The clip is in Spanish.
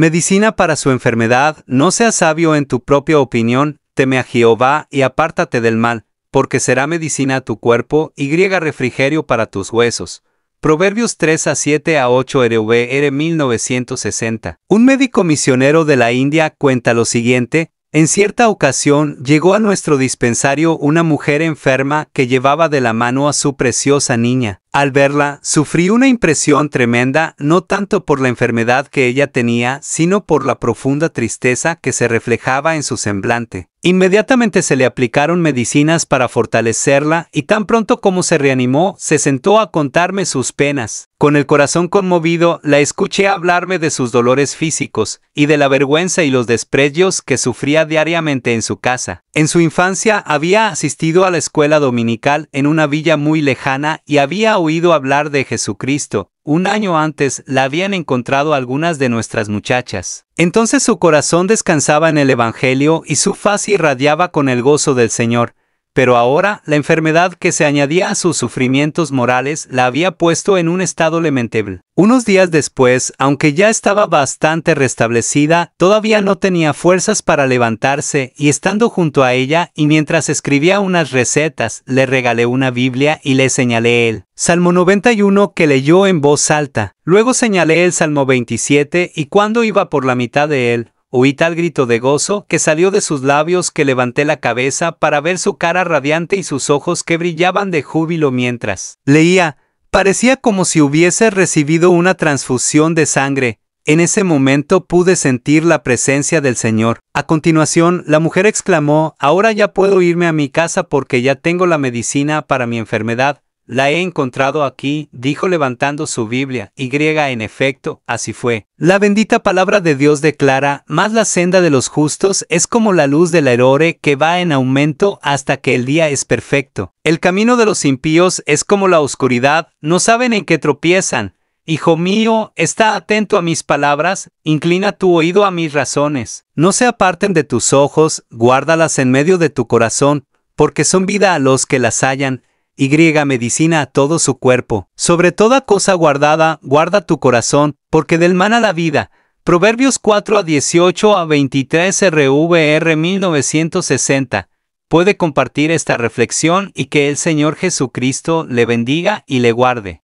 medicina para su enfermedad, no seas sabio en tu propia opinión, teme a Jehová y apártate del mal, porque será medicina a tu cuerpo y griega refrigerio para tus huesos. Proverbios 3 a 7 a 8 RVR 1960. Un médico misionero de la India cuenta lo siguiente, en cierta ocasión llegó a nuestro dispensario una mujer enferma que llevaba de la mano a su preciosa niña. Al verla, sufrí una impresión tremenda, no tanto por la enfermedad que ella tenía, sino por la profunda tristeza que se reflejaba en su semblante. Inmediatamente se le aplicaron medicinas para fortalecerla y tan pronto como se reanimó, se sentó a contarme sus penas. Con el corazón conmovido, la escuché hablarme de sus dolores físicos y de la vergüenza y los desprecios que sufría diariamente en su casa. En su infancia había asistido a la escuela dominical en una villa muy lejana y había oído hablar de Jesucristo. Un año antes la habían encontrado algunas de nuestras muchachas. Entonces su corazón descansaba en el Evangelio y su faz irradiaba con el gozo del Señor. Pero ahora, la enfermedad que se añadía a sus sufrimientos morales la había puesto en un estado lamentable. Unos días después, aunque ya estaba bastante restablecida, todavía no tenía fuerzas para levantarse y estando junto a ella y mientras escribía unas recetas, le regalé una Biblia y le señalé el Salmo 91 que leyó en voz alta. Luego señalé el Salmo 27 y cuando iba por la mitad de él, Oí tal grito de gozo que salió de sus labios que levanté la cabeza para ver su cara radiante y sus ojos que brillaban de júbilo mientras leía. Parecía como si hubiese recibido una transfusión de sangre. En ese momento pude sentir la presencia del Señor. A continuación, la mujer exclamó, Ahora ya puedo irme a mi casa porque ya tengo la medicina para mi enfermedad. La he encontrado aquí, dijo levantando su Biblia, y griega en efecto, así fue. La bendita palabra de Dios declara, más la senda de los justos es como la luz del errore que va en aumento hasta que el día es perfecto. El camino de los impíos es como la oscuridad, no saben en qué tropiezan, Hijo mío, está atento a mis palabras, inclina tu oído a mis razones. No se aparten de tus ojos, guárdalas en medio de tu corazón, porque son vida a los que las hallan, y medicina a todo su cuerpo. Sobre toda cosa guardada, guarda tu corazón, porque del a la vida. Proverbios 4 a 18 a 23 RVR 1960. Puede compartir esta reflexión y que el Señor Jesucristo le bendiga y le guarde.